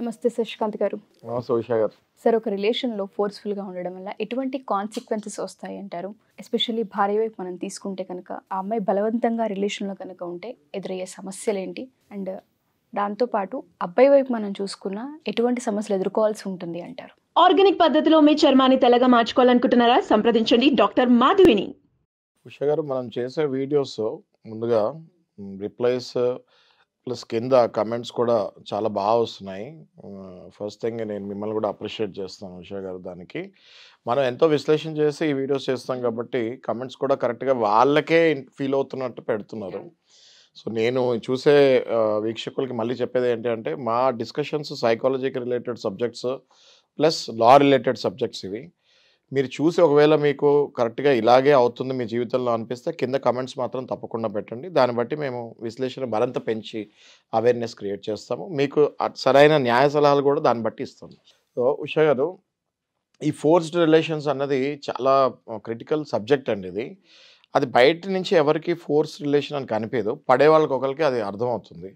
నమస్తే శశికాంత్ గారు సార్ ఒక రిలేషన్లో ఫోర్స్ఫుల్గా ఉండడం వల్ల ఎటువంటి కాన్సిక్వెన్సెస్ వస్తాయి అంటారు ఎస్పెషల్లీ భార్య వైపు మనం తీసుకుంటే కనుక ఆ అమ్మాయి బలవంతంగా రిలేషన్లో కనుక ఉంటే ఎదురయ్యే సమస్యలు ఏంటి అండ్ దాంతోపాటు అబ్బాయి వైపు మనం చూసుకున్నా ఎటువంటి సమస్యలు ఎదుర్కోవాల్సి ఉంటుంది అంటారు ఆర్గానిక్ పద్ధతిలో మీ చర్మాన్ని తెల్లగా మార్చుకోవాలనుకుంటున్నారా సంప్రదించండి డాక్టర్ మాధవిని ఉష గారు మనం చేసే వీడియోస్ ముందుగా రిప్లైస్ ప్లస్ కింద కమెంట్స్ కూడా చాలా బాగా వస్తున్నాయి ఫస్ట్ థింగ్ నేను మిమ్మల్ని కూడా అప్రిషియేట్ చేస్తాను ఉషా గారు దానికి మనం ఎంతో విశ్లేషణ చేసి ఈ వీడియోస్ చేస్తాం కాబట్టి కమెంట్స్ కూడా కరెక్ట్గా వాళ్ళకే ఫీల్ అవుతున్నట్టు పెడుతున్నారు సో నేను చూసే వీక్షకులకి మళ్ళీ చెప్పేది ఏంటంటే మా డిస్కషన్స్ సైకాలజీకి related subjects plus law related subjects ఇవి మీరు చూసి ఒకవేళ మీకు కరెక్ట్గా ఇలాగే అవుతుంది మీ జీవితంలో అనిపిస్తే కింద కమెంట్స్ మాత్రం తప్పకుండా పెట్టండి దాన్ని బట్టి మేము విశ్లేషణ మరింత పెంచి అవేర్నెస్ క్రియేట్ చేస్తాము మీకు సరైన న్యాయ సలహాలు కూడా దాన్ని బట్టి ఇస్తుంది సో ఉషా గారు ఈ ఫోర్స్డ్ రిలేషన్స్ అన్నది చాలా క్రిటికల్ సబ్జెక్ట్ అండి ఇది అది బయట నుంచి ఎవరికి ఫోర్స్ రిలేషన్ అని కనిపించదు పడే వాళ్ళకి ఒకరికి అది అర్థమవుతుంది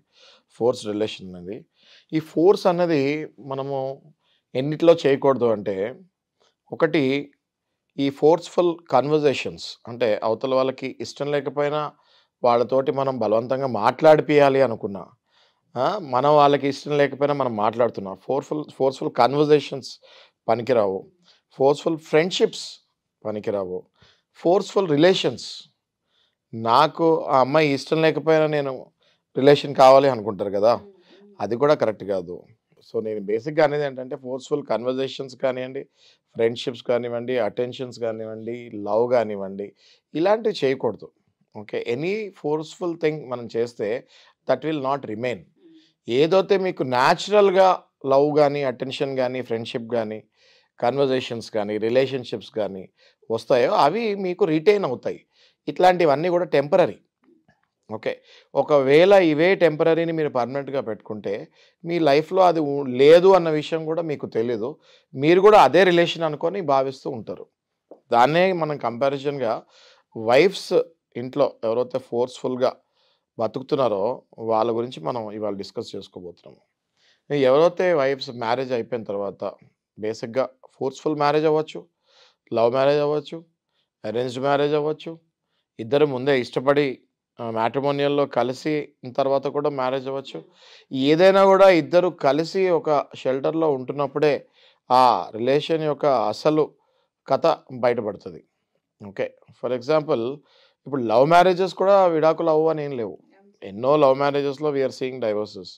ఫోర్స్ రిలేషన్ అనేది ఈ ఫోర్స్ అన్నది మనము ఎన్నిట్లో చేయకూడదు అంటే ఒకటి ఈ ఫోర్స్ఫుల్ కన్వర్జేషన్స్ అంటే అవతల వాళ్ళకి ఇష్టం లేకపోయినా వాళ్ళతోటి మనం బలవంతంగా మాట్లాడిపియాలి అనుకున్నా మనం వాళ్ళకి ఇష్టం లేకపోయినా మనం మాట్లాడుతున్నాం ఫోర్ఫుల్ ఫోర్స్ఫుల్ కన్వర్జేషన్స్ పనికిరావు ఫోర్స్ఫుల్ ఫ్రెండ్షిప్స్ పనికిరావు ఫోర్స్ఫుల్ రిలేషన్స్ నాకు ఆ అమ్మాయి ఇష్టం లేకపోయినా నేను రిలేషన్ కావాలి అనుకుంటారు కదా అది కూడా కరెక్ట్ కాదు సో నేను బేసిక్గా అనేది ఏంటంటే ఫోర్స్ఫుల్ కన్వర్జేషన్స్ కానివ్వండి ఫ్రెండ్షిప్స్ కానివ్వండి అటెన్షన్స్ కానివ్వండి లవ్ కానివ్వండి ఇలాంటివి చేయకూడదు ఓకే ఎనీ ఫోర్స్ఫుల్ థింగ్ మనం చేస్తే దట్ విల్ నాట్ రిమైన్ ఏదైతే మీకు న్యాచురల్గా లవ్ కానీ అటెన్షన్ కానీ ఫ్రెండ్షిప్ కానీ కన్వర్జేషన్స్ కానీ రిలేషన్షిప్స్ కానీ వస్తాయో అవి మీకు రిటైన్ అవుతాయి ఇట్లాంటివన్నీ కూడా టెంపరీ ఓకే ఒకవేళ ఇవే టెంపరీని మీరు పర్మనెంట్గా పెట్టుకుంటే మీ లైఫ్లో అది లేదు అన్న విషయం కూడా మీకు తెలీదు మీరు కూడా అదే రిలేషన్ అనుకొని భావిస్తూ ఉంటారు దాన్నే మనం కంపారిజన్గా వైఫ్స్ ఇంట్లో ఎవరైతే ఫోర్స్ఫుల్గా బతుకుతున్నారో వాళ్ళ గురించి మనం ఇవాళ డిస్కస్ చేసుకోబోతున్నాము ఎవరైతే వైఫ్స్ మ్యారేజ్ అయిపోయిన తర్వాత బేసిక్గా ఫోర్స్ఫుల్ మ్యారేజ్ అవ్వచ్చు లవ్ మ్యారేజ్ అవ్వచ్చు అరేంజ్డ్ మ్యారేజ్ అవ్వచ్చు ఇద్దరు ముందే ఇష్టపడి మ్యాట్రిమోనియల్లో కలిసి తర్వాత కూడా మ్యారేజ్ అవ్వచ్చు ఏదైనా కూడా ఇద్దరు కలిసి ఒక షెల్టర్లో ఉంటున్నప్పుడే ఆ రిలేషన్ యొక్క అసలు కథ బయటపడుతుంది ఓకే ఫర్ ఎగ్జాంపుల్ ఇప్పుడు లవ్ మ్యారేజెస్ కూడా విడాకులు అవ్వు అని ఏం లేవు ఎన్నో లవ్ మ్యారేజెస్లో వీఆర్ సీయింగ్ డైవర్సెస్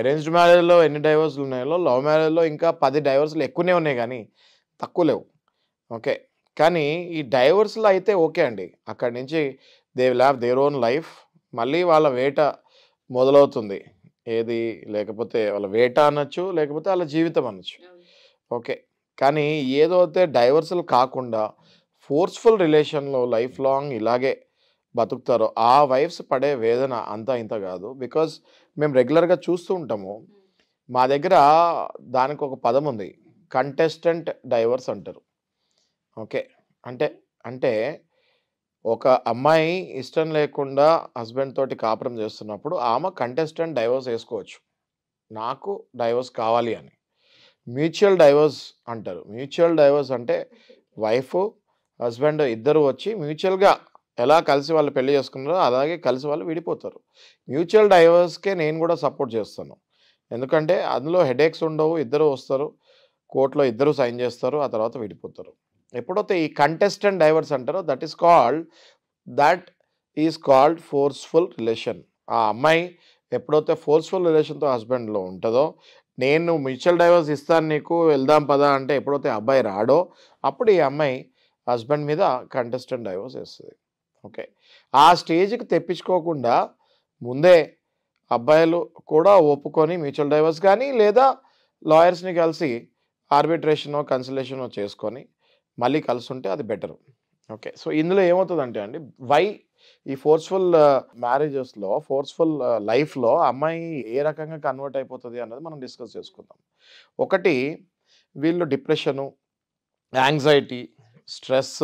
అరేంజ్డ్ మ్యారేజ్లో ఎన్ని డైవర్స్లు ఉన్నాయో లవ్ మ్యారేజ్లో ఇంకా పది డైవర్స్లు ఎక్కువనే ఉన్నాయి కానీ తక్కువ లేవు ఓకే కానీ ఈ డైవర్స్లో అయితే ఓకే అండి అక్కడి నుంచి they will have their own life మళ్ళీ వాళ్ళ వేట మొదలవుతుంది ఏది లేకపోతే వాళ్ళ వేట అనొచ్చు లేకపోతే వాళ్ళ జీవితం అనొచ్చు ఓకే కానీ ఏదో అయితే డైవర్సల్ కాకుండా ఫోర్స్ఫుల్ రిలేషన్లో లైఫ్ లాంగ్ ఇలాగే బతుకుతారో ఆ వైఫ్స్ పడే వేదన అంతా ఇంత కాదు బికాజ్ మేము రెగ్యులర్గా చూస్తూ ఉంటాము మా దగ్గర దానికి ఒక పదం ఉంది కంటెస్టెంట్ డైవర్స్ అంటారు ఓకే అంటే అంటే ఒక అమ్మాయి ఇష్టం లేకుండా హస్బెండ్ తోటి కాపురం చేస్తున్నప్పుడు ఆమె కంటెస్టెంట్ డైవర్స్ వేసుకోవచ్చు నాకు డైవర్స్ కావాలి అని మ్యూచువల్ డైవర్స్ అంటారు మ్యూచువల్ డైవర్స్ అంటే వైఫ్ హస్బెండ్ ఇద్దరు వచ్చి మ్యూచువల్గా ఎలా కలిసి వాళ్ళు పెళ్లి చేసుకున్నారో అలాగే కలిసి వాళ్ళు విడిపోతారు మ్యూచువల్ డైవర్స్కే నేను కూడా సపోర్ట్ చేస్తాను ఎందుకంటే అందులో హెడేక్స్ ఉండవు ఇద్దరు వస్తారు కోర్టులో ఇద్దరు సైన్ చేస్తారు ఆ తర్వాత విడిపోతారు ఎప్పుడైతే ఈ కంటెస్టెంట్ డైవర్స్ అంటారో that is called that is called forceful relation ఆ అమ్మాయి ఎప్పుడైతే ఫోర్స్ఫుల్ రిలేషన్తో హస్బెండ్లో ఉంటుందో నేను మ్యూచువల్ డైవర్స్ ఇస్తాను నీకు వెళ్దాం పదా అంటే ఎప్పుడైతే అబ్బాయి రాడో అప్పుడు ఈ అమ్మాయి హస్బెండ్ మీద కంటెస్టెంట్ డైవర్స్ వేస్తుంది ఓకే ఆ స్టేజ్కి తెప్పించుకోకుండా ముందే అబ్బాయిలు కూడా ఒప్పుకొని మ్యూచువల్ డైవర్స్ కానీ లేదా లాయర్స్ని కలిసి ఆర్బిట్రేషనో కన్సల్టేషనో చేసుకొని మళ్ళీ కలుసుంటే అది బెటర్ ఓకే సో ఇందులో ఏమవుతుందంటే అండి వై ఈ ఫోర్స్ఫుల్ మ్యారేజెస్లో ఫోర్స్ఫుల్ లైఫ్లో అమ్మాయి ఏ రకంగా కన్వర్ట్ అయిపోతుంది అన్నది మనం డిస్కస్ చేసుకుందాం ఒకటి వీళ్ళు డిప్రెషను యాంగ్జైటీ స్ట్రెస్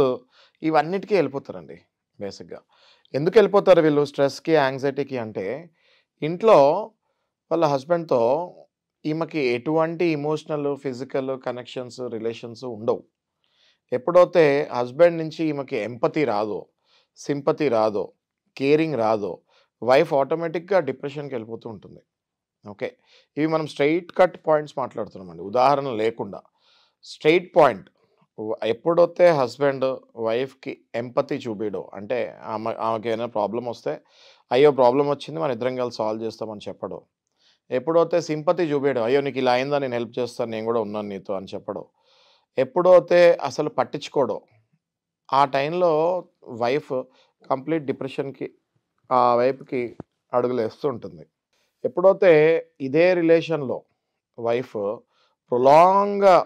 ఇవన్నిటికీ వెళ్ళిపోతారండి బేసిక్గా ఎందుకు వెళ్ళిపోతారు వీళ్ళు స్ట్రెస్కి యాంగ్జైటీకి అంటే ఇంట్లో వాళ్ళ హస్బెండ్తో ఈమెకి ఎటువంటి ఇమోషనల్ ఫిజికల్ కనెక్షన్స్ రిలేషన్స్ ఉండవు ఎప్పుడైతే హస్బెండ్ నుంచి ఈమెకి ఎంపతి రాదో సింపతి రాదో కేరింగ్ రాదో వైఫ్ ఆటోమేటిక్గా డిప్రెషన్కి వెళ్ళిపోతూ ఉంటుంది ఓకే ఇవి మనం స్ట్రైట్ కట్ పాయింట్స్ మాట్లాడుతున్నామండి ఉదాహరణ లేకుండా స్ట్రైట్ పాయింట్ ఎప్పుడొస్తే హస్బెండ్ వైఫ్కి ఎంపతి చూపిడో అంటే ఆమె ఆమెకి ఏదైనా ప్రాబ్లం వస్తే అయ్యో ప్రాబ్లం వచ్చింది మన ఇద్దరం కలిసి సాల్వ్ చేస్తామని చెప్పడు ఎప్పుడొస్తే సింపతి చూపించడం అయ్యో నీకు ఇలా అయిందా నేను హెల్ప్ చేస్తాను నేను కూడా ఉన్నాను నీతో అని చెప్పడం ఎప్పుడైతే అసలు పట్టించుకోడు ఆ టైంలో వైఫ్ కంప్లీట్ డిప్రెషన్కి ఆ వైఫ్కి అడుగులేస్తూ ఉంటుంది ఎప్పుడైతే ఇదే రిలేషన్లో వైఫ్ ప్రొలాంగ్గా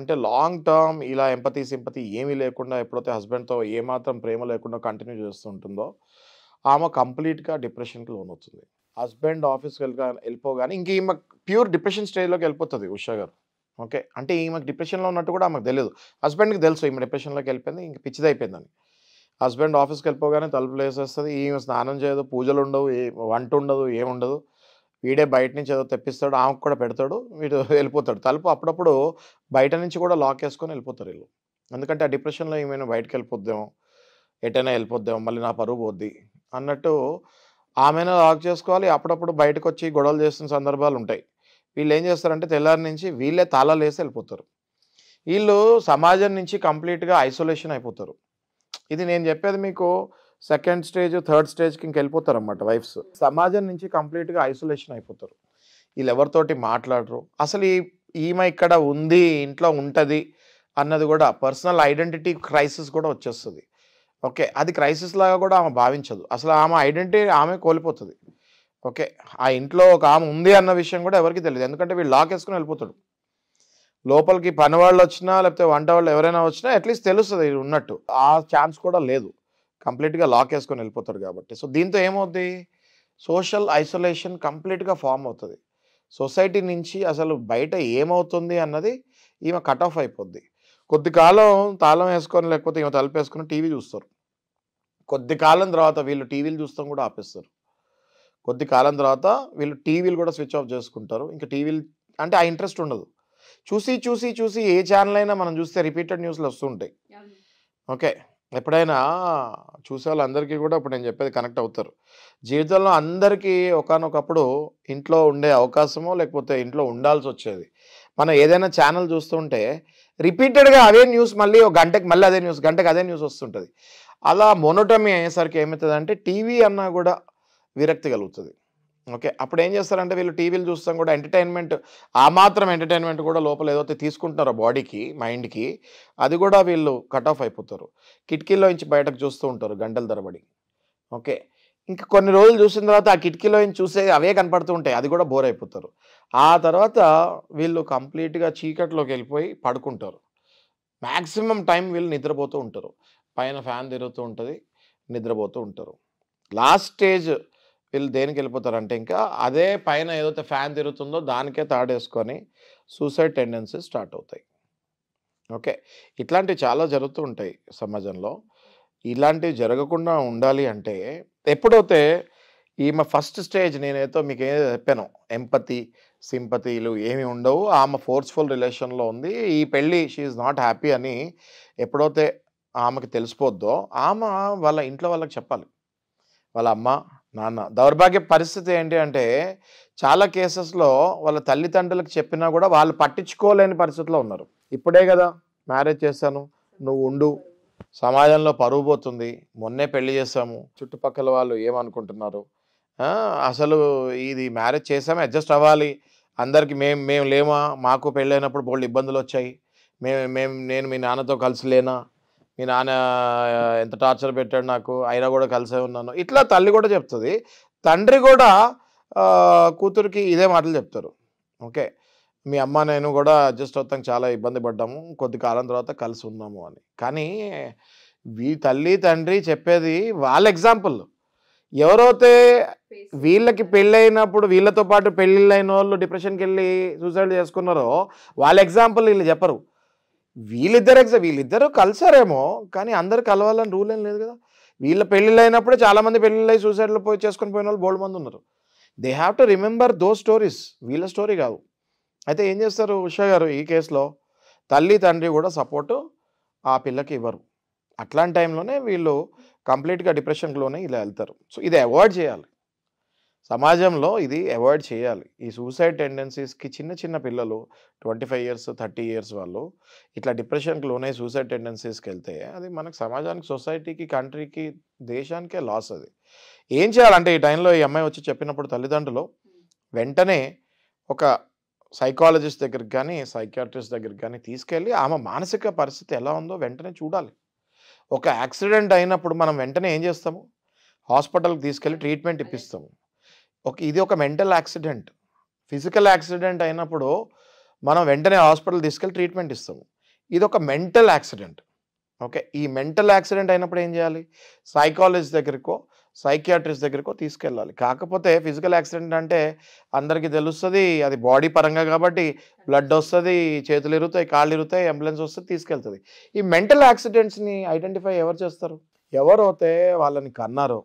అంటే లాంగ్ టర్మ్ ఇలా ఎంపతి సింపతి ఏమీ లేకుండా ఎప్పుడైతే హస్బెండ్తో ఏమాత్రం ప్రేమ లేకుండా కంటిన్యూ చేస్తుంటుందో ఆమె కంప్లీట్గా డిప్రెషన్కి వస్తుంది హస్బెండ్ ఆఫీస్కి వెళ్ళి వెళ్ళిపోగానే ఇంక ఈమె ప్యూర్ డిప్రెషన్ స్టేజ్లోకి వెళ్ళిపోతుంది ఉషా గారు ఓకే అంటే ఈమెకు డిప్రెషన్లో ఉన్నట్టు కూడా ఆమెకు తెలియదు హస్బెండ్కి తెలుసు ఈమె డిప్రెషన్లోకి వెళ్ళిపోయింది ఇంక అయిపోయిందని హస్బెండ్ ఆఫీస్కి వెళ్ళిపోగానే తలుపులు వేసేస్తుంది ఈమె స్నానం చేయదు పూజలు ఉండవు వంట ఉండదు ఏముండదు వీడే బయట నుంచి ఏదో తెప్పిస్తాడు ఆమెకు కూడా పెడతాడు వీడు వెళ్ళిపోతాడు తలుపు అప్పుడప్పుడు బయట నుంచి కూడా లాక్ వేసుకొని వెళ్ళిపోతారు వీళ్ళు ఎందుకంటే ఆ డిప్రెషన్లో ఏమైనా బయటకు వెళ్ళిపోద్దాము ఎటైనా వెళ్ళిపోద్దాం మళ్ళీ నా పరువు పోద్ది అన్నట్టు ఆమెనే లాక్ చేసుకోవాలి అప్పుడప్పుడు బయటకు వచ్చి గొడవలు చేసిన సందర్భాలు ఉంటాయి వీళ్ళు ఏం చేస్తారంటే తెల్లారి నుంచి వీళ్ళే తాళాలు వేసి వెళ్ళిపోతారు వీళ్ళు సమాజం నుంచి కంప్లీట్గా ఐసోలేషన్ అయిపోతారు ఇది నేను చెప్పేది మీకు సెకండ్ స్టేజ్ థర్డ్ స్టేజ్కి ఇంక వెళ్ళిపోతారు అనమాట వైఫ్స్ సమాజం నుంచి కంప్లీట్గా ఐసోలేషన్ అయిపోతారు వీళ్ళు ఎవరితోటి మాట్లాడరు అసలు ఈ ఈమె ఇక్కడ ఉంది ఇంట్లో ఉంటుంది అన్నది కూడా పర్సనల్ ఐడెంటిటీ క్రైసిస్ కూడా వచ్చేస్తుంది ఓకే అది క్రైసిస్ లాగా కూడా ఆమె భావించదు అసలు ఆమె ఐడెంటిటీ ఆమె కోల్పోతుంది ఓకే ఆ ఇంట్లో ఒక ఆమె ఉంది అన్న విషయం కూడా ఎవరికి తెలియదు ఎందుకంటే వీళ్ళు లాక్ వేసుకుని వెళ్ళిపోతాడు లోపలికి పని వాళ్ళు వచ్చినా లేకపోతే వంట వాళ్ళు ఎవరైనా వచ్చినా అట్లీస్ట్ తెలుస్తుంది ఉన్నట్టు ఆ ఛాన్స్ కూడా లేదు కంప్లీట్గా లాక్ వేసుకొని వెళ్ళిపోతాడు కాబట్టి సో దీంతో ఏమవుద్ది సోషల్ ఐసోలేషన్ కంప్లీట్గా ఫామ్ అవుతుంది సొసైటీ నుంచి అసలు బయట ఏమవుతుంది అన్నది ఈమె కట్ ఆఫ్ అయిపోద్ది కొద్ది కాలం తాళం వేసుకొని లేకపోతే ఈమె తలుపు వేసుకొని టీవీ చూస్తారు కొద్ది కాలం తర్వాత వీళ్ళు టీవీలు చూస్తాం కూడా ఆపేస్తారు కొద్ది కాలం తర్వాత వీళ్ళు టీవీలు కూడా స్విచ్ ఆఫ్ చేసుకుంటారు ఇంకా టీవీలు అంటే ఆ ఇంట్రెస్ట్ ఉండదు చూసి చూసి చూసి ఏ ఛానల్ అయినా మనం చూస్తే రిపీటెడ్ న్యూస్లు వస్తుంటాయి ఓకే ఎప్పుడైనా చూసే వాళ్ళందరికీ కూడా ఇప్పుడు నేను చెప్పేది కనెక్ట్ అవుతారు జీవితంలో అందరికీ ఒకనొకప్పుడు ఇంట్లో ఉండే అవకాశమో లేకపోతే ఇంట్లో ఉండాల్సి వచ్చేది మనం ఏదైనా ఛానల్ చూస్తుంటే రిపీటెడ్గా అదే న్యూస్ మళ్ళీ ఒక గంటకి మళ్ళీ అదే న్యూస్ గంటకి అదే న్యూస్ వస్తుంటుంది అలా మొనోటమీ అయ్యేసరికి ఏమవుతుందంటే టీవీ అన్నా కూడా విరక్తి కలుగుతుంది ఓకే అప్పుడు ఏం చేస్తారంటే వీళ్ళు టీవీలు చూస్తాం కూడా ఎంటర్టైన్మెంట్ ఆ మాత్రం ఎంటర్టైన్మెంట్ కూడా లోపల ఏదైతే తీసుకుంటున్నారో బాడీకి మైండ్కి అది కూడా వీళ్ళు కట్ ఆఫ్ అయిపోతారు కిటికీలో నుంచి బయటకు చూస్తూ ఉంటారు గంటల తరబడి ఓకే ఇంకా కొన్ని రోజులు చూసిన తర్వాత ఆ కిటికీలో నుంచి చూసే అవే కనపడుతూ ఉంటాయి అది కూడా బోర్ అయిపోతారు ఆ తర్వాత వీళ్ళు కంప్లీట్గా చీకట్లోకి వెళ్ళిపోయి పడుకుంటారు మ్యాక్సిమం టైం వీళ్ళు నిద్రపోతూ ఉంటారు పైన ఫ్యాన్ తిరుగుతూ ఉంటుంది నిద్రపోతూ ఉంటారు లాస్ట్ స్టేజ్ వీళ్ళు దేనికి వెళ్ళిపోతారంటే ఇంకా అదే పైన ఏదైతే ఫ్యాన్ తిరుగుతుందో దానికే తాడేసుకొని సూసైడ్ టెండెన్సీ స్టార్ట్ అవుతాయి ఓకే ఇట్లాంటివి చాలా జరుగుతూ ఉంటాయి సమాజంలో ఇలాంటివి జరగకుండా ఉండాలి అంటే ఎప్పుడైతే ఈమె ఫస్ట్ స్టేజ్ నేనైతే మీకు ఏదో చెప్పాను ఎంపతి సింపతీలు ఏమి ఉండవు ఆమె ఫోర్స్ఫుల్ రిలేషన్లో ఉంది ఈ పెళ్ళి షీఈ్ నాట్ హ్యాపీ అని ఎప్పుడైతే ఆమెకి తెలిసిపోద్దో ఆమె వాళ్ళ ఇంట్లో వాళ్ళకి చెప్పాలి వాళ్ళ అమ్మ నాన్న దౌర్భాగ్య పరిస్థితి ఏంటి అంటే చాలా కేసెస్లో వాళ్ళ తల్లిదండ్రులకు చెప్పినా కూడా వాళ్ళు పట్టించుకోలేని పరిస్థితిలో ఉన్నారు ఇప్పుడే కదా మ్యారేజ్ చేశాను నువ్వు ఉండు సమాజంలో పరువు పోతుంది మొన్నే పెళ్లి చేసాము చుట్టుపక్కల వాళ్ళు ఏమనుకుంటున్నారు అసలు ఇది మ్యారేజ్ చేసాము అడ్జస్ట్ అవ్వాలి అందరికి మేము మేము లేమా మాకు పెళ్ళైనప్పుడు బోళ్ళు ఇబ్బందులు వచ్చాయి మేము మేము నేను మీ నాన్నతో కలిసి లేనా మీ నాన్న ఎంత టార్చర్ పెట్టాడు నాకు అయినా కూడా కలిసే ఉన్నాను ఇట్లా తల్లి కూడా చెప్తుంది తండ్రి కూడా కూతురికి ఇదే మాటలు చెప్తారు ఓకే మీ అమ్మ నేను కూడా అడ్జస్ట్ అవుతాం చాలా ఇబ్బంది పడ్డాము కొద్ది కాలం తర్వాత కలిసి ఉన్నాము అని కానీ వీ తల్లి తండ్రి చెప్పేది వాళ్ళ ఎగ్జాంపుల్ ఎవరైతే వీళ్ళకి పెళ్ళైనప్పుడు వీళ్ళతో పాటు పెళ్ళిళ్ళైన వాళ్ళు డిప్రెషన్కి వెళ్ళి సూసైడ్ చేసుకున్నారో వాళ్ళ ఎగ్జాంపుల్ వీళ్ళు చెప్పరు వీళ్ళిద్దరు ఎగ్జా వీళ్ళిద్దరూ కలిసారేమో కానీ అందరు కలవాలని రూల్ ఏం లేదు కదా వీళ్ళ పెళ్ళిళ్ళు అయినప్పుడే చాలామంది పెళ్ళిళ్ళు అయి సూసైడ్లో పోయి చేసుకొని పోయిన వాళ్ళు బోల్డ్ మంది ఉన్నారు they have to remember those stories వీళ్ళ స్టోరీ కాదు అయితే ఏం చేస్తారు ఉషా గారు ఈ కేసులో తల్లి తండ్రి కూడా సపోర్టు ఆ పిల్లకి ఇవ్వరు అట్లాంటి టైంలోనే వీళ్ళు కంప్లీట్గా డిప్రెషన్లోనే ఇలా వెళ్తారు సో ఇది అవాయిడ్ చేయాలి సమాజంలో ఇది అవాయిడ్ చేయాలి ఈ సూసైడ్ టెండెన్సీస్కి చిన్న చిన్న పిల్లలు twenty five years thirty years వాళ్ళు ఇట్లా డిప్రెషన్కి లోనే సూసైడ్ టెండెన్సీస్కి వెళ్తే అది మనకు సమాజానికి సొసైటీకి కంట్రీకి దేశానికే లాస్ అది ఏం చేయాలంటే ఈ టైంలో ఈ అమ్మాయి వచ్చి చెప్పినప్పుడు తల్లిదండ్రులు వెంటనే ఒక సైకాలజిస్ట్ దగ్గరికి కానీ సైకాట్రిస్ట్ దగ్గరికి కానీ తీసుకెళ్ళి ఆమె మానసిక పరిస్థితి ఎలా ఉందో వెంటనే చూడాలి ఒక యాక్సిడెంట్ అయినప్పుడు మనం వెంటనే ఏం చేస్తాము హాస్పిటల్కి తీసుకెళ్ళి ట్రీట్మెంట్ ఇప్పిస్తాము ఒక ఇది ఒక మెంటల్ యాక్సిడెంట్ ఫిజికల్ యాక్సిడెంట్ అయినప్పుడు మనం వెంటనే హాస్పిటల్ తీసుకెళ్ళి ట్రీట్మెంట్ ఇస్తాము ఇది ఒక మెంటల్ యాక్సిడెంట్ ఓకే ఈ మెంటల్ యాక్సిడెంట్ అయినప్పుడు ఏం చేయాలి సైకాలజిస్ట్ దగ్గరకో సైకియాట్రిస్ట్ దగ్గరకో తీసుకెళ్ళాలి కాకపోతే ఫిజికల్ యాక్సిడెంట్ అంటే అందరికీ తెలుస్తుంది అది బాడీ పరంగా కాబట్టి బ్లడ్ వస్తుంది చేతులు ఇరుగుతాయి కాళ్ళు ఇరుగుతాయి అంబులెన్స్ వస్తే తీసుకెళ్తుంది ఈ మెంటల్ యాక్సిడెంట్స్ని ఐడెంటిఫై ఎవరు చేస్తారు ఎవరైతే వాళ్ళని కన్నారో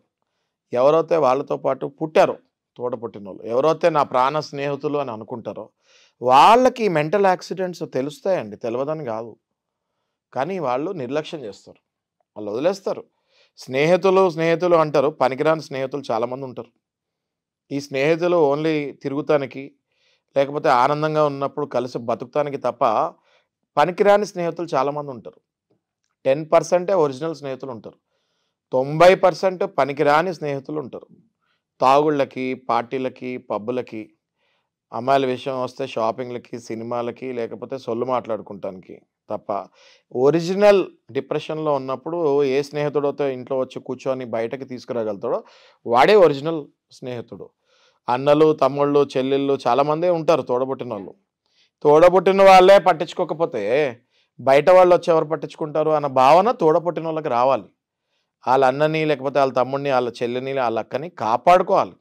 ఎవరైతే వాళ్ళతో పాటు పుట్టారో తోట వాళ్ళు ఎవరైతే నా ప్రాణ స్నేహితులు అని అనుకుంటారో వాళ్ళకి మెంటల్ యాక్సిడెంట్స్ తెలుస్తాయండి తెలియదని కాదు కానీ వాళ్ళు నిర్లక్ష్యం చేస్తారు వాళ్ళు వదిలేస్తారు స్నేహితులు స్నేహితులు అంటారు పనికిరాని స్నేహితులు చాలామంది ఉంటారు ఈ స్నేహితులు ఓన్లీ తిరుగుతానికి లేకపోతే ఆనందంగా ఉన్నప్పుడు కలిసి బతుకుతానికి తప్ప పనికిరాని స్నేహితులు చాలామంది ఉంటారు టెన్ పర్సెంటే ఒరిజినల్ స్నేహితులు ఉంటారు తొంభై పర్సెంట్ పనికిరాని స్నేహితులు ఉంటారు తాగుళ్ళకి పార్టీలకి పబ్బులకి అమ్మాయిల విషయం వస్తే షాపింగ్లకి సినిమాలకి లేకపోతే సొల్లు మాట్లాడుకుంటానికి తప్ప ఒరిజినల్ డిప్రెషన్లో ఉన్నప్పుడు ఏ స్నేహితుడితో ఇంట్లో వచ్చి కూర్చొని బయటకి తీసుకురాగలుగుతాడో వాడే ఒరిజినల్ స్నేహితుడు అన్నలు తమ్ముళ్ళు చెల్లెళ్ళు చాలామంది ఉంటారు తోడబుట్టిన వాళ్ళు తోడబుట్టిన వాళ్ళే పట్టించుకోకపోతే బయట వాళ్ళు వచ్చి ఎవరు పట్టించుకుంటారు అన్న భావన తోడబుట్టిన వాళ్ళకి రావాలి వాళ్ళ అన్నని లేకపోతే వాళ్ళ తమ్ముడిని వాళ్ళ చెల్లిని వాళ్ళ అక్కని కాపాడుకోవాలి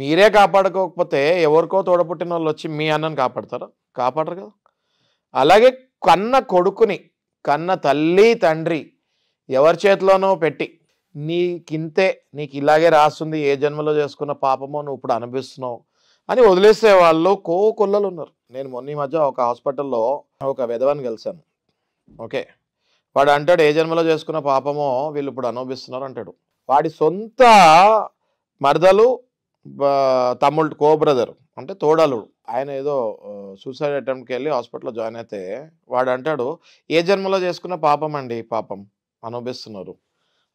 మీరే కాపాడుకోకపోతే ఎవరికో తోడపుట్టిన వాళ్ళు వచ్చి మీ అన్నని కాపాడతారు కాపాడరు కదా అలాగే కన్న కొడుకుని కన్న తల్లి తండ్రి ఎవరి చేతిలోనో పెట్టి నీకింతే నీకు ఇలాగే రాస్తుంది ఏ జన్మలో చేసుకున్న పాపమో నువ్వు ఇప్పుడు అనిపిస్తున్నావు అని వదిలేసే వాళ్ళు కో కుల్లలు ఉన్నారు నేను మొన్న మధ్య ఒక హాస్పిటల్లో ఒక విధవాన్ని కలిశాను ఓకే వాడు అంటాడు ఏ జన్మలో చేసుకున్న పాపమో వీళ్ళు ఇప్పుడు అనుభవిస్తున్నారు అంటాడు వాడి సొంత మరదలు తమ్ముళ్ళు కో బ్రదర్ అంటే తోడలుడు ఆయన ఏదో సూసైడ్ అటెంప్ట్కి వెళ్ళి హాస్పిటల్లో జాయిన్ అయితే వాడు అంటాడు ఏ జన్మలో చేసుకున్న పాపం అండి పాపం అనుభవిస్తున్నారు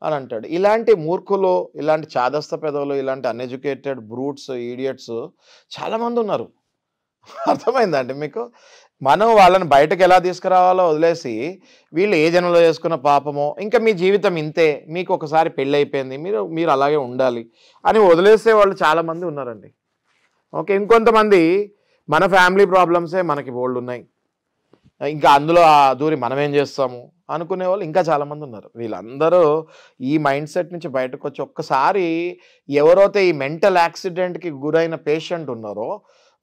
అని అంటాడు ఇలాంటి మూర్ఖులు ఇలాంటి చాదస్త పెదవులు ఇలాంటి అన్ఎడ్యుకేటెడ్ బ్రూట్స్ ఈడియట్స్ చాలామంది ఉన్నారు అర్థమైందండి మీకు మనం వాళ్ళని బయటకు ఎలా తీసుకురావాలో వదిలేసి వీళ్ళు ఏ జనంలో చేసుకున్న పాపమో ఇంకా మీ జీవితం ఇంతే మీకు ఒకసారి పెళ్ళి అయిపోయింది మీరు మీరు అలాగే ఉండాలి అని వదిలేసే వాళ్ళు చాలామంది ఉన్నారండి ఓకే ఇంకొంతమంది మన ఫ్యామిలీ ప్రాబ్లమ్సే మనకి బోల్డ్ ఉన్నాయి ఇంకా అందులో ఆ దూరి మనం ఏం చేస్తాము అనుకునే వాళ్ళు ఇంకా చాలామంది ఉన్నారు వీళ్ళందరూ ఈ మైండ్ సెట్ నుంచి బయటకు వచ్చి ఒక్కసారి ఎవరైతే ఈ మెంటల్ యాక్సిడెంట్కి గురైన పేషెంట్ ఉన్నారో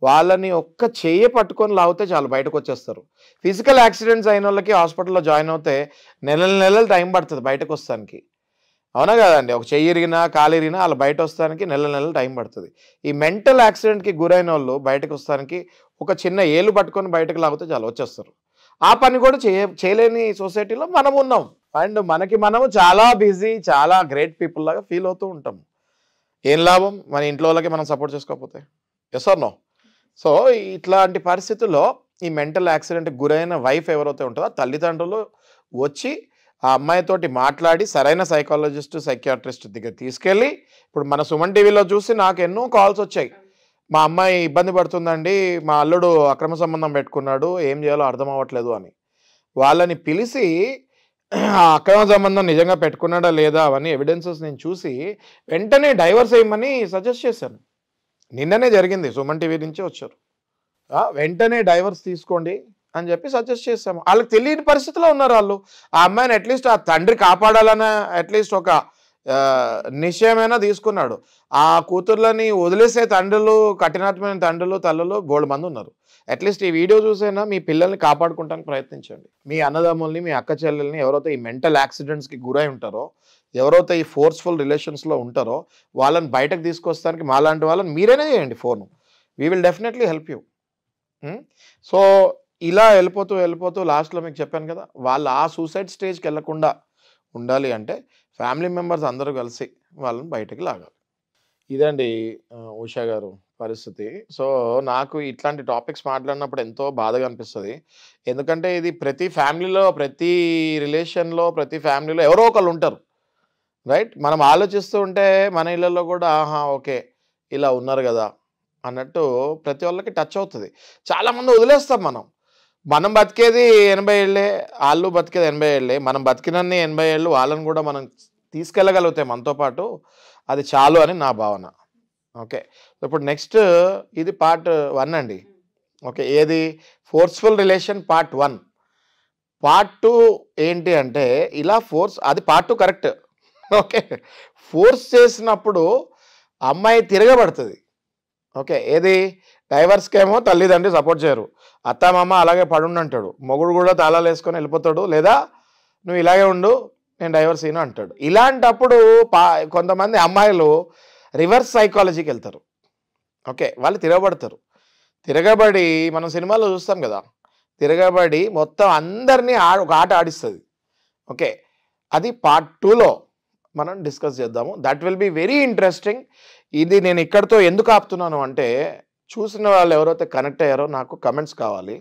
వాళ్ళని ఒక్క చేయి పట్టుకొని లాగితే చాలు బయటకు వచ్చేస్తారు ఫిజికల్ యాక్సిడెంట్స్ అయిన వాళ్ళకి హాస్పిటల్లో జాయిన్ అవుతే నెలల నెలలు టైం పడుతుంది బయటకు వస్తానికి అవునా కదండి ఒక చెయ్యి ఇరిగినా కాలు ఇరిగినా వాళ్ళు బయట వస్తానికి నెల నెలలు టైం పడుతుంది ఈ మెంటల్ యాక్సిడెంట్కి గురైన వాళ్ళు బయటకు వస్తానికి ఒక చిన్న ఏలు పట్టుకొని బయటకు లాగితే చాలు వచ్చేస్తారు ఆ పని కూడా చేయ చేయలేని సొసైటీలో మనం ఉన్నాం అండ్ మనకి మనము చాలా బిజీ చాలా గ్రేట్ పీపుల్ లాగా ఫీల్ అవుతూ ఉంటాం ఏం లాభం మన ఇంట్లో వాళ్ళకి మనం సపోర్ట్ చేసుకోకపోతే ఎస్ ఆర్ నో సో ఇట్లాంటి పరిస్థితుల్లో ఈ మెంటల్ యాక్సిడెంట్ గురైన వైఫ్ ఎవరైతే ఉంటుందో తల్లిదండ్రులు వచ్చి ఆ అమ్మాయితోటి మాట్లాడి సరైన సైకాలజిస్ట్ సైకియాట్రిస్ట్ దగ్గర తీసుకెళ్ళి ఇప్పుడు మన సుమన్ టీవీలో చూసి నాకు ఎన్నో కాల్స్ వచ్చాయి మా అమ్మాయి ఇబ్బంది పడుతుందండి మా అల్లుడు అక్రమ సంబంధం పెట్టుకున్నాడు ఏం చేయాలో అర్థం అవ్వట్లేదు అని వాళ్ళని పిలిచి అక్రమ సంబంధం నిజంగా పెట్టుకున్నాడా లేదా అవన్నీ ఎవిడెన్సెస్ నేను చూసి వెంటనే డైవర్స్ వేయమని సజెస్ట్ చేశాను నిన్ననే జరిగింది సుమన్ టీవీ నుంచే వచ్చారు వెంటనే డైవర్స్ తీసుకోండి అని చెప్పి సజెస్ట్ చేసాము వాళ్ళకి తెలియని పరిస్థితిలో ఉన్నారు వాళ్ళు ఆ అమ్మాయిని అట్లీస్ట్ ఆ తండ్రి కాపాడాలన్న అట్లీస్ట్ ఒక నిశ్చయమైనా తీసుకున్నాడు ఆ కూతుర్లని వదిలేసే తండ్రులు కఠినాత్మైన తండ్రులు తల్లులు గోల్డ్ మంది ఉన్నారు అట్లీస్ట్ ఈ వీడియో చూసైనా మీ పిల్లల్ని కాపాడుకోవడానికి ప్రయత్నించండి మీ అన్నదమ్ముల్ని మీ అక్క చెల్లెల్ని ఎవరైతే ఈ మెంటల్ యాక్సిడెంట్స్కి గురై ఉంటారో ఎవరైతే ఈ ఫోర్స్ఫుల్ రిలేషన్స్లో ఉంటారో వాళ్ళని బయటకు తీసుకొస్తానికి మాలాంటి వాళ్ళని మీరేనే చేయండి phone we will definitely help you so ఇలా వెళ్ళిపోతూ వెళ్ళిపోతూ లాస్ట్లో మీకు చెప్పాను కదా వాళ్ళు ఆ సూసైడ్ స్టేజ్కి వెళ్లకుండా ఉండాలి అంటే ఫ్యామిలీ మెంబర్స్ అందరూ కలిసి వాళ్ళని బయటకు లాగాలి ఇదండి ఉషా గారు పరిస్థితి సో నాకు ఇట్లాంటి టాపిక్స్ మాట్లాడినప్పుడు ఎంతో బాధగా అనిపిస్తుంది ఎందుకంటే ఇది ప్రతి ఫ్యామిలీలో ప్రతి రిలేషన్లో ప్రతి ఫ్యామిలీలో ఎవరో ఒకళ్ళు ఉంటారు రైట్ మనం ఆలోచిస్తూ ఉంటే మన ఇళ్ళల్లో కూడా ఆహా ఓకే ఇలా ఉన్నారు కదా అన్నట్టు ప్రతి వాళ్ళకి టచ్ అవుతుంది చాలామంది వదిలేస్తాం మనం మనం బతికేది ఎనభై ఏళ్ళే వాళ్ళు బతికేది ఎనభై ఏళ్ళే మనం బతికినన్ని ఎనభై ఏళ్ళు వాళ్ళని కూడా మనం తీసుకెళ్ళగలిగితే మనతో పాటు అది చాలు అని నా భావన ఓకే ఇప్పుడు నెక్స్ట్ ఇది పార్ట్ వన్ అండి ఓకే ఏది forceful relation part one part two ఏంటి అంటే ఇలా ఫోర్స్ అది part two correct okay force చేసినప్పుడు అమ్మాయి తిరగబడుతుంది ఓకే ఏది డైవర్స్కేమో తల్లిదండ్రి సపోర్ట్ చేయరు అత్తమామ అలాగే పడుండు అంటాడు మొగుడు కూడా తాళాలు వేసుకొని వెళ్ళిపోతాడు లేదా నువ్వు ఇలాగే ఉండు నేను డైవర్స్ అయినా అంటాడు ఇలాంటప్పుడు పా కొంతమంది అమ్మాయిలు రివర్స్ సైకాలజీకి వెళ్తారు ఓకే వాళ్ళు తిరగబడతారు తిరగబడి మనం సినిమాలో చూస్తాం కదా తిరగబడి మొత్తం అందరినీ ఒక ఆట ఆడిస్తుంది ఓకే అది పార్ట్ టూలో మనం డిస్కస్ చేద్దాము that will be very interesting ఇది నేను ఇక్కడితో ఎందుకు ఆపుతున్నాను అంటే చూసిన వాళ్ళు ఎవరైతే కనెక్ట్ అయ్యారో నాకు కమెంట్స్ కావాలి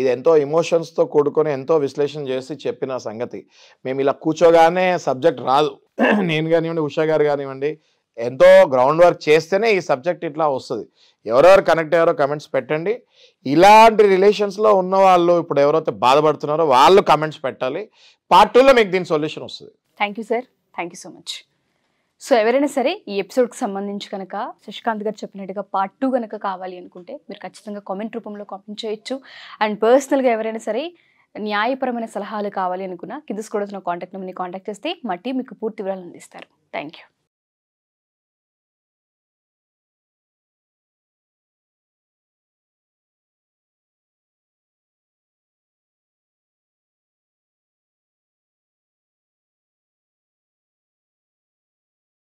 ఇది ఎంతో ఇమోషన్స్తో కూడుకొని ఎంతో విశ్లేషణ చేసి చెప్పిన సంగతి మేము ఇలా కూర్చోగానే సబ్జెక్ట్ రాదు నేను కానివ్వండి ఉషా గారు కానివ్వండి ఎంతో గ్రౌండ్ వర్క్ చేస్తేనే ఈ సబ్జెక్ట్ ఇట్లా వస్తుంది ఎవరెవరు కనెక్ట్ అయ్యారో కమెంట్స్ పెట్టండి ఇలాంటి రిలేషన్స్లో ఉన్న వాళ్ళు ఇప్పుడు ఎవరైతే బాధపడుతున్నారో వాళ్ళు కమెంట్స్ పెట్టాలి పార్ట్ టూలో మీకు దీని సొల్యూషన్ వస్తుంది thank you sir thank you so much so ఎవరైనా సరే ఈ ఎపిసోడ్కి సంబంధించి కనుక శశికాంత్ గారు చెప్పినట్టుగా పార్ట్ టూ కనుక కావాలి అనుకుంటే మీరు ఖచ్చితంగా కామెంట్ రూపంలో కామెంట్ చేయొచ్చు అండ్ పర్సనల్గా ఎవరైనా సరే న్యాయపరమైన సలహాలు కావాలి అనుకున్నా కింద స్కూడర్స్ కాంటాక్ట్ నెంబర్ని కాంటాక్ట్ చేస్తే మట్టి మీకు పూర్తి వివరాలు అందిస్తారు థ్యాంక్ యూ